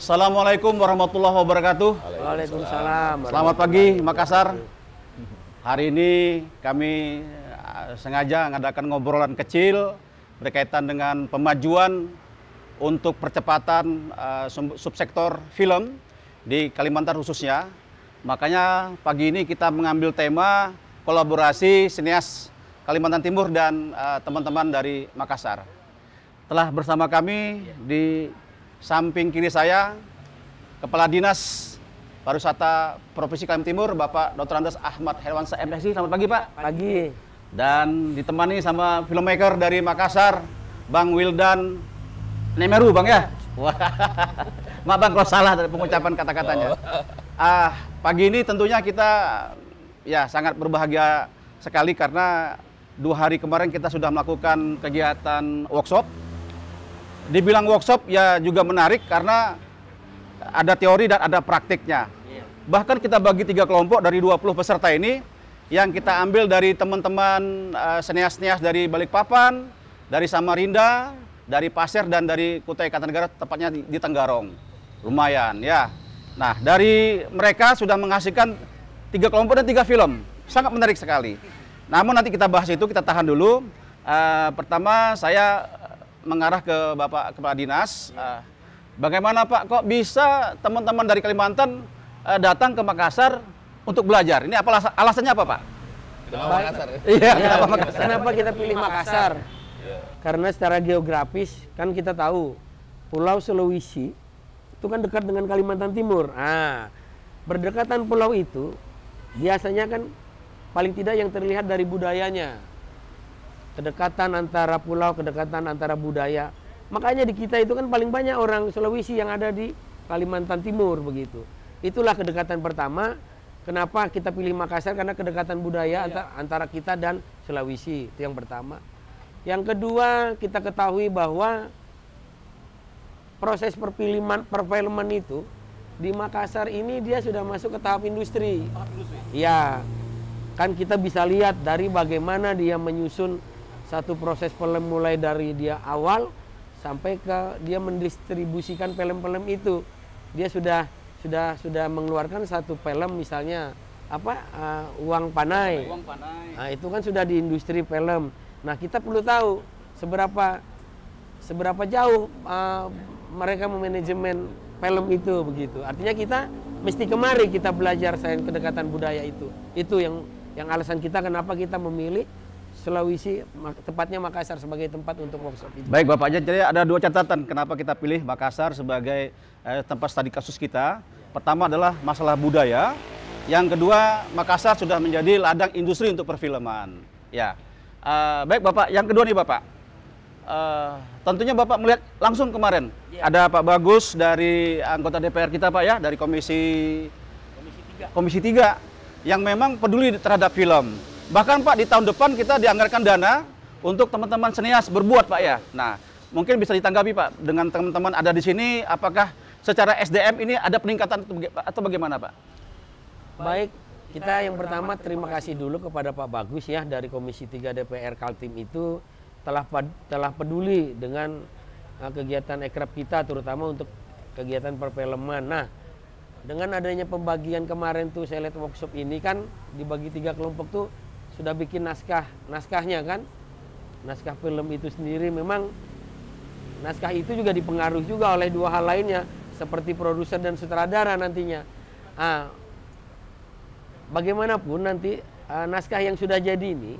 Assalamualaikum warahmatullahi wabarakatuh. Waalaikumsalam. Selamat pagi Makassar. Hari ini kami eh, sengaja mengadakan ngobrolan kecil berkaitan dengan pemajuan untuk percepatan eh, subsektor film di Kalimantan khususnya. Makanya pagi ini kita mengambil tema kolaborasi sinias Kalimantan Timur dan eh, teman-teman teman -teman dari Makassar. Telah bersama kami di Samping kiri saya, Kepala Dinas Pariwisata Provinsi Kalimantan Timur, Bapak Dr. Andes Ahmad Herwansa MSI. Selamat pagi, Pak. Pagi. Dan ditemani sama filmmaker dari Makassar, Bang Wildan Nemeru, Bang ya? Wah, maaf Bang kalau salah dari pengucapan kata-katanya. Oh. Ah, pagi ini tentunya kita ya sangat berbahagia sekali karena dua hari kemarin kita sudah melakukan kegiatan workshop dibilang workshop ya juga menarik karena ada teori dan ada praktiknya. Iya. Bahkan kita bagi tiga kelompok dari 20 peserta ini yang kita ambil dari teman-teman eh, senias-senias dari Balikpapan, dari Samarinda, dari Pasir dan dari Kutai Kartanegara tepatnya di, di Tenggarong. Lumayan ya. Nah, dari mereka sudah menghasilkan tiga kelompok dan tiga film. Sangat menarik sekali. Namun nanti kita bahas itu, kita tahan dulu. Uh, pertama, saya mengarah ke Bapak Kepala Dinas. Ya. Bagaimana Pak, kok bisa teman-teman dari Kalimantan ah, datang ke Makassar untuk belajar? Ini apa alasannya apa Pak? Kenapa Makassar? Ya? Iya, ya, kenapa Makassar? Kenapa kita pilih Makassar? Iya. Karena secara geografis kan kita tahu Pulau Sulawesi itu kan dekat dengan Kalimantan Timur. Ah, berdekatan pulau itu biasanya kan paling tidak yang terlihat dari budayanya kedekatan antara pulau, kedekatan antara budaya. Makanya di kita itu kan paling banyak orang Sulawesi yang ada di Kalimantan Timur begitu. Itulah kedekatan pertama. Kenapa kita pilih Makassar karena kedekatan budaya ya. antara kita dan Sulawesi itu yang pertama. Yang kedua kita ketahui bahwa proses perfilman perfilman itu di Makassar ini dia sudah masuk ke tahap industri. Tahap industri. Ya, kan kita bisa lihat dari bagaimana dia menyusun satu proses film mulai dari dia awal sampai ke dia mendistribusikan film-film itu dia sudah sudah sudah mengeluarkan satu film misalnya apa uh, uang panai, uang panai. Nah, itu kan sudah di industri film nah kita perlu tahu seberapa seberapa jauh uh, mereka memanajemen film itu begitu artinya kita mesti kemari kita belajar sains kedekatan budaya itu itu yang yang alasan kita kenapa kita memilih Sulawesi, tepatnya Makassar sebagai tempat untuk workshop itu. Baik Bapak, jadi ada dua catatan kenapa kita pilih Makassar sebagai eh, tempat studi kasus kita. Pertama adalah masalah budaya, yang kedua Makassar sudah menjadi ladang industri untuk perfilman. Ya, uh, baik Bapak, yang kedua nih Bapak. Uh, tentunya Bapak melihat langsung kemarin ya. ada Pak Bagus dari anggota DPR kita Pak ya dari Komisi Komisi 3. Komisi 3 yang memang peduli terhadap film Bahkan Pak di tahun depan kita dianggarkan dana untuk teman-teman senias berbuat Pak ya. Nah, mungkin bisa ditanggapi Pak dengan teman-teman ada di sini apakah secara SDM ini ada peningkatan atau bagaimana Pak? Baik, kita yang pertama terima kasih dulu kepada Pak Bagus ya dari Komisi 3 DPR Kaltim itu telah telah peduli dengan eh, kegiatan ekrab kita terutama untuk kegiatan perfilman. Nah, dengan adanya pembagian kemarin tuh saya lihat workshop ini kan dibagi tiga kelompok tuh sudah bikin naskah naskahnya kan naskah film itu sendiri memang naskah itu juga dipengaruhi juga oleh dua hal lainnya seperti produser dan sutradara nantinya nah, bagaimanapun nanti uh, naskah yang sudah jadi ini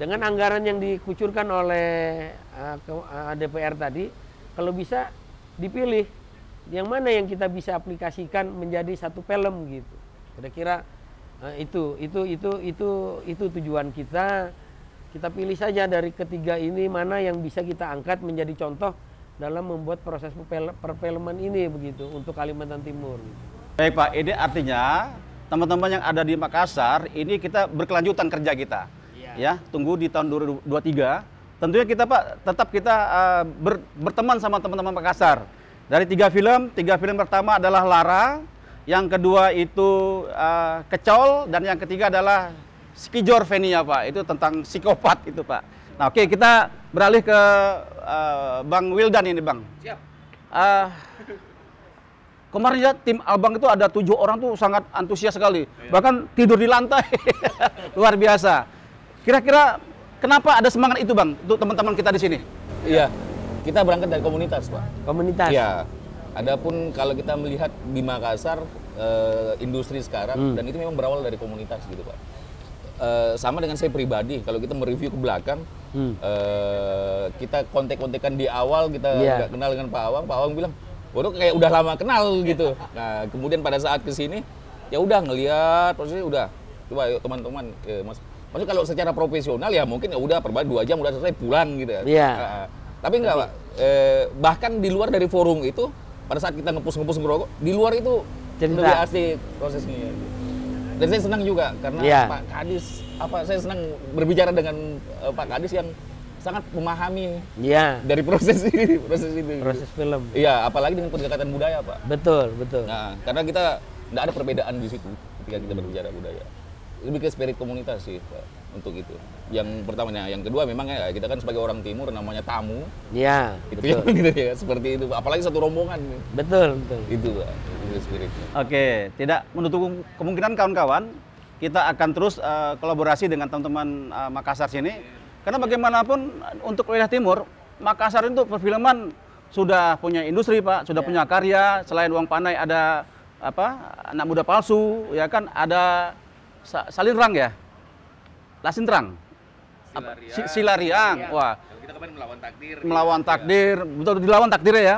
dengan anggaran yang dikucurkan oleh uh, DPR tadi kalau bisa dipilih yang mana yang kita bisa aplikasikan menjadi satu film gitu kira-kira Nah, itu itu itu itu itu tujuan kita. Kita pilih saja dari ketiga ini mana yang bisa kita angkat menjadi contoh dalam membuat proses perfilman ini begitu untuk Kalimantan Timur. Baik Pak, ini artinya teman-teman yang ada di Makassar ini kita berkelanjutan kerja kita. Iya. Ya, tunggu di tahun 2023. Tentunya kita Pak tetap kita uh, ber, berteman sama teman-teman Makassar. Dari tiga film, tiga film pertama adalah Lara, yang kedua itu uh, kecol dan yang ketiga adalah skizofrenia pak itu tentang psikopat itu pak nah oke okay, kita beralih ke uh, bang Wildan ini bang siap uh, kemarin ya tim Albang itu ada tujuh orang tuh sangat antusias sekali oh, bahkan tidur di lantai luar biasa kira-kira kenapa ada semangat itu bang untuk teman-teman kita di sini iya kita berangkat dari komunitas pak komunitas iya Adapun kalau kita melihat di Makassar uh, industri sekarang hmm. dan itu memang berawal dari komunitas gitu pak. Uh, sama dengan saya pribadi kalau kita mereview ke belakang hmm. uh, kita kontek-kontekan di awal kita yeah. kenal dengan Pak Awang Pak Awang bilang waduh kayak udah lama kenal gitu nah kemudian pada saat kesini ya udah ngelihat prosesnya udah coba teman-teman eh, mas maksud kalau secara profesional ya mungkin ya udah perbaiki dua jam udah selesai pulang gitu ya yeah. Iya. nah, tapi enggak pak eh, bahkan di luar dari forum itu pada saat kita ngepus ngepus ngerokok di luar itu Cerita. lebih asli prosesnya dan saya senang juga karena yeah. Pak Kadis apa saya senang berbicara dengan uh, Pak Kadis yang sangat memahami ya. dari proses ini proses ini proses film iya apalagi dengan pendekatan budaya pak betul betul nah karena kita tidak ada perbedaan di situ ketika kita berbicara budaya lebih ke spirit komunitas sih pak untuk itu. Yang pertama, nah, yang kedua memang ya kita kan sebagai orang timur namanya tamu. Iya. Itu betul. ya, gitu ya, seperti itu. Apalagi satu rombongan. Betul, betul. Itu, itu spiritnya. Oke, tidak menutup kemungkinan kawan-kawan kita akan terus uh, kolaborasi dengan teman-teman uh, Makassar sini. Karena bagaimanapun untuk wilayah timur, Makassar itu perfilman sudah punya industri, Pak, sudah ya. punya karya. Selain uang panai ada apa? Anak muda palsu, ya kan ada Salirang ya Lasintrang. Silariang. Silariang. Iya. Wah. Kita kemarin melawan takdir. Melawan ya. takdir, betul dilawan takdir ya.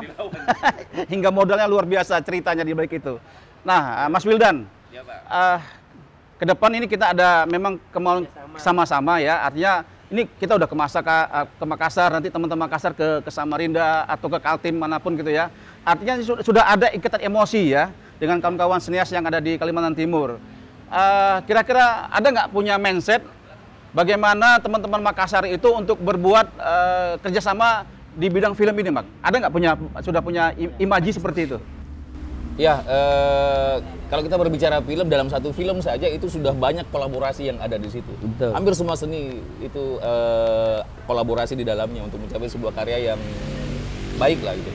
Hingga modalnya luar biasa ceritanya di balik itu. Nah, eh, Mas Wildan. Ya, Pak. Uh, ke depan ini kita ada memang kemauan sama-sama ya. Artinya ini kita udah ke Masaka, eh, ke Makassar, nanti teman-teman Makassar ke ke Samarinda atau ke Kaltim manapun gitu ya. Artinya sudah ada ikatan emosi ya dengan kawan-kawan senias yang ada di Kalimantan Timur. Kira-kira uh, kira -kira ada nggak punya mindset bagaimana teman-teman Makassar itu untuk berbuat uh, kerjasama di bidang film ini, Mak? Ada nggak punya sudah punya imaji seperti itu? Ya, uh, kalau kita berbicara film dalam satu film saja itu sudah banyak kolaborasi yang ada di situ. Betul. Hampir semua seni itu uh, kolaborasi di dalamnya untuk mencapai sebuah karya yang baik lah gitu.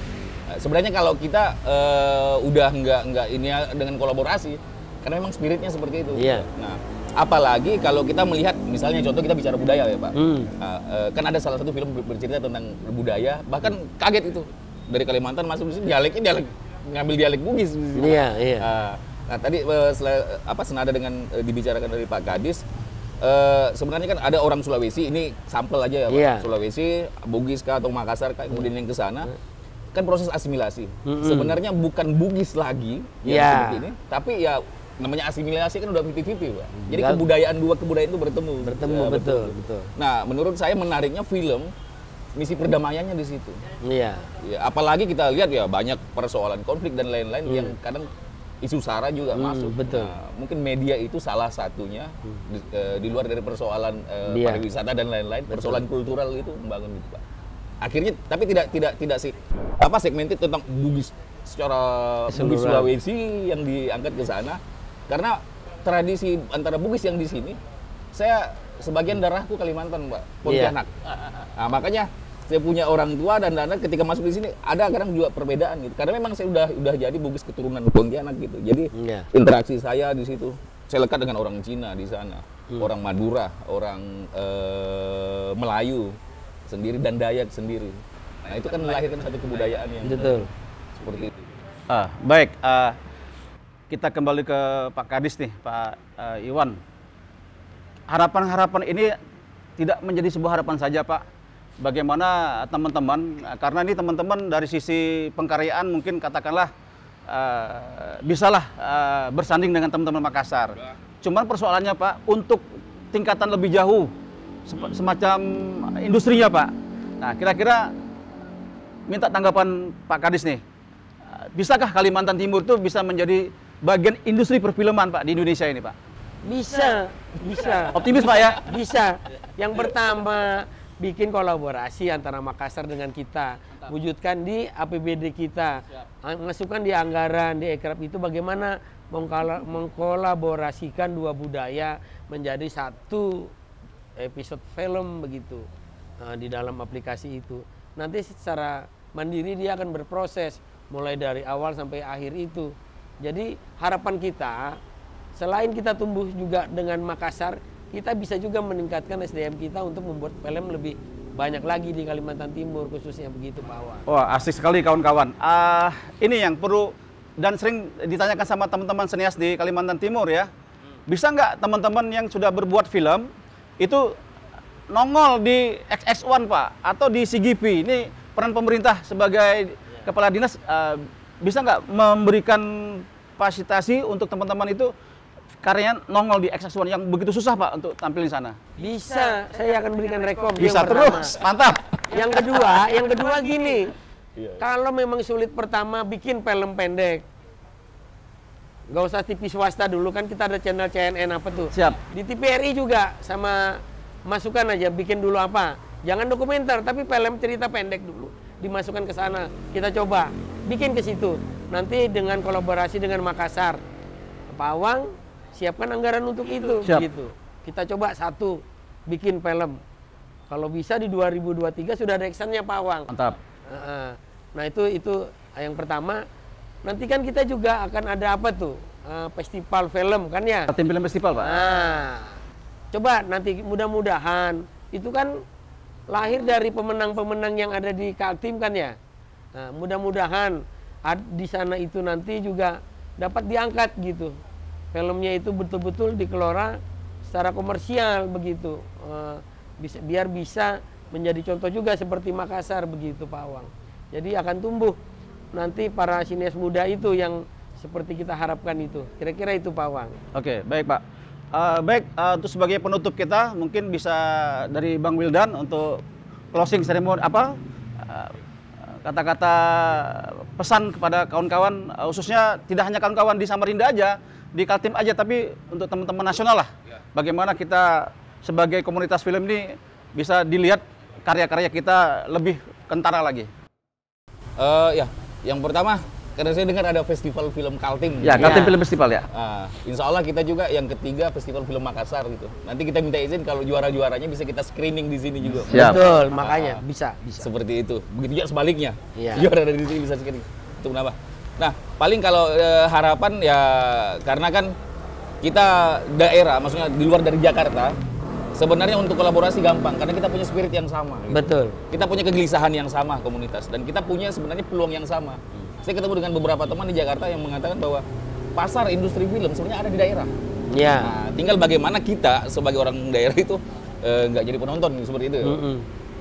Sebenarnya kalau kita uh, udah nggak nggak ini dengan kolaborasi, karena memang spiritnya seperti itu. Iya. Nah, Apalagi kalau kita melihat, misalnya contoh kita bicara budaya ya Pak. Hmm. Uh, kan ada salah satu film bercerita tentang budaya, bahkan kaget itu. Dari Kalimantan masuk di sini, dialeknya dialek, ngambil dialek Bugis. Iya, iya. Uh, nah tadi uh, apa senada dengan eh, dibicarakan dari Pak Kadis, Uh, sebenarnya kan ada orang Sulawesi ini sampel aja ya Pak. Yeah. Sulawesi, Bugis kah atau Makassar kah kemudian yang ke sana iya. kan proses asimilasi. Mm -hmm. Sebenarnya bukan Bugis lagi yang yeah. seperti ini, tapi ya namanya asimilasi kan udah fifty-fifty pak. Jadi Gak. kebudayaan dua kebudayaan itu bertemu. Bertemu ya, betul, betul betul. Nah menurut saya menariknya film misi perdamaiannya di situ. Iya. Ya, apalagi kita lihat ya banyak persoalan konflik dan lain-lain hmm. yang kadang isu sara juga hmm, masuk. Betul. Nah, mungkin media itu salah satunya hmm. di, e, di luar dari persoalan e, pariwisata dan lain-lain, persoalan kultural itu membangun itu, Pak. Akhirnya tapi tidak tidak tidak sih apa segmented tentang Bugis secara Bugis Sulawesi yang diangkat ke sana karena tradisi antara Bugis yang di sini, saya sebagian darahku Kalimantan, Mbak. Pontianak. Yeah. Nah, makanya saya punya orang tua dan anak ketika masuk di sini ada kadang juga perbedaan gitu. Karena memang saya udah udah jadi Bugis keturunan Pontianak gitu. Jadi yeah. interaksi saya di situ saya lekat dengan orang Cina di sana, hmm. orang Madura, orang eh, Melayu sendiri dan Dayak sendiri. Nah, itu kan melahirkan satu kebudayaan yang Betul. seperti itu. Ah, baik, uh, kita kembali ke Pak Kadis nih, Pak uh, Iwan. Harapan-harapan ini tidak menjadi sebuah harapan saja, Pak. Bagaimana teman-teman, eh, karena ini teman-teman dari sisi pengkaryaan mungkin katakanlah uh, bisalah uh, bersanding dengan teman-teman Makassar. Iya. Cuman persoalannya, Pak, untuk tingkatan lebih jauh, semacam industrinya, Pak. Nah, kira-kira minta tanggapan Pak Kadis nih. Bisakah Kalimantan Timur itu bisa menjadi bagian industri perfilman Pak di Indonesia ini Pak? Bisa, bisa. Optimis Pak ya? Bisa. Yang pertama bikin kolaborasi antara Makassar dengan kita, wujudkan di APBD kita, masukkan di anggaran di ekrab itu bagaimana mengkolaborasikan dua budaya menjadi satu episode film begitu eh, di dalam aplikasi itu. Nanti secara mandiri dia akan berproses mulai dari awal sampai akhir itu. Jadi harapan kita selain kita tumbuh juga dengan Makassar, kita bisa juga meningkatkan SDM kita untuk membuat film lebih banyak lagi di Kalimantan Timur khususnya begitu Pak Wan. Wah asik sekali kawan-kawan. Uh, ini yang perlu dan sering ditanyakan sama teman-teman senias di Kalimantan Timur ya. Bisa nggak teman-teman yang sudah berbuat film itu nongol di XX1 Pak atau di CGP? Ini peran pemerintah sebagai ya. kepala dinas uh, bisa nggak memberikan fasilitasi untuk teman-teman itu karyanya nongol di xx yang begitu susah Pak untuk tampil di sana? Bisa, saya akan berikan rekom. Bisa terus, mantap. Yang kedua, yang kedua gini, kalau memang sulit pertama bikin film pendek, nggak usah TV swasta dulu kan kita ada channel CNN apa tuh. Siap. Di TVRI juga sama masukkan aja bikin dulu apa. Jangan dokumenter tapi film cerita pendek dulu dimasukkan ke sana. Kita coba bikin ke situ. Nanti dengan kolaborasi dengan Makassar, Pawang siapkan anggaran untuk itu. Siap. Gitu. Kita coba satu bikin film. Kalau bisa di 2023 sudah ada actionnya Pawang. Mantap. Nah itu itu yang pertama. Nanti kan kita juga akan ada apa tuh eh, festival film kan ya? Tim Film festival pak. Nah, coba nanti mudah-mudahan itu kan lahir dari pemenang-pemenang yang ada di Kaltim kan ya. Nah, mudah-mudahan di sana itu nanti juga dapat diangkat gitu. Filmnya itu betul-betul dikelola secara komersial begitu. Eh, bisa biar bisa menjadi contoh juga seperti Makassar begitu Pak Awang. Jadi akan tumbuh nanti para sinias muda itu yang seperti kita harapkan itu. Kira-kira itu Pak Awang. Oke, baik Pak. Uh, baik, uh, sebagai penutup kita mungkin bisa dari Bang Wildan untuk closing ceremony apa kata-kata pesan kepada kawan-kawan eh, khususnya tidak hanya kawan-kawan di Samarinda aja di Kaltim aja tapi untuk teman-teman nasional lah ya. bagaimana kita sebagai komunitas film ini bisa dilihat karya-karya kita lebih kentara lagi uh, ya yang pertama karena saya dengar ada festival film Kaltim. Ya, iya. Kaltim ya. Film Festival ya. Uh, insya Allah kita juga yang ketiga festival film Makassar gitu. Nanti kita minta izin kalau juara-juaranya bisa kita screening di sini juga. Siap. Betul, nah, makanya bisa, bisa. Seperti itu. Begitu juga sebaliknya. Ya. Juara dari sini bisa screening. Itu kenapa? Nah, paling kalau uh, harapan ya karena kan kita daerah, maksudnya di luar dari Jakarta, sebenarnya untuk kolaborasi gampang karena kita punya spirit yang sama. Gitu. Betul. Kita punya kegelisahan yang sama komunitas dan kita punya sebenarnya peluang yang sama. Hmm. Saya ketemu dengan beberapa teman di Jakarta yang mengatakan bahwa pasar industri film sebenarnya ada di daerah. Ya. Nah, tinggal bagaimana kita sebagai orang daerah itu eh, nggak uh, jadi penonton seperti itu. Mm -hmm.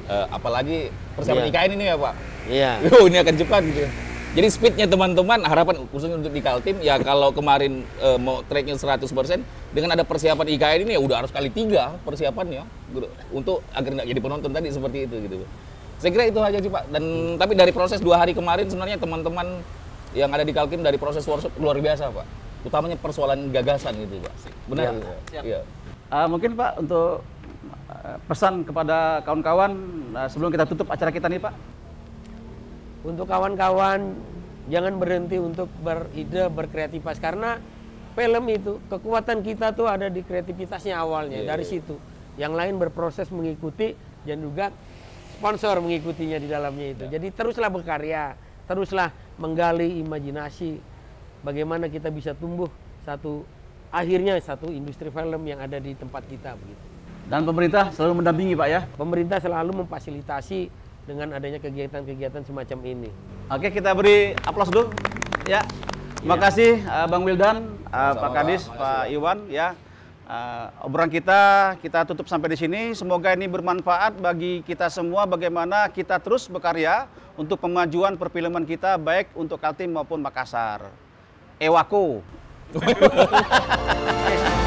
uh, apalagi persiapan yeah. IKN ini ya Pak. Iya. Yeah. Oh, ini akan cepat gitu. Ya. Jadi speednya teman-teman harapan khususnya untuk di Kaltim ya kalau kemarin e, mau tracknya 100% dengan ada persiapan IKN ini ya udah harus kali tiga persiapannya untuk agar nggak jadi penonton tadi seperti itu gitu. Saya kira itu aja sih Pak. Dan hmm. tapi dari proses dua hari kemarin sebenarnya teman-teman yang ada di Kalkim dari proses workshop luar biasa Pak. Utamanya persoalan gagasan gitu Pak. Benar. ya, Ya. ya. Uh, mungkin Pak untuk eh, pesan kepada kawan-kawan uh, sebelum kita tutup acara kita nih Pak. Untuk kawan-kawan jangan berhenti untuk beride berkreativitas karena film itu kekuatan kita tuh ada di kreativitasnya awalnya yeah, dari iya. situ. Yang lain berproses mengikuti dan juga sponsor mengikutinya di dalamnya itu. Ya. Jadi teruslah berkarya, teruslah menggali imajinasi bagaimana kita bisa tumbuh satu akhirnya satu industri film yang ada di tempat kita begitu. Dan pemerintah selalu mendampingi Pak ya? Pemerintah selalu memfasilitasi dengan adanya kegiatan-kegiatan semacam ini. Oke kita beri aplaus dulu ya. Terima ya. kasih uh, Bang Wildan, uh, Pak Kadis, Pak Iwan ya uh, obrolan kita kita tutup sampai di sini. Semoga ini bermanfaat bagi kita semua bagaimana kita terus berkarya untuk pemajuan perfilman kita baik untuk Kaltim maupun Makassar. Ewaku.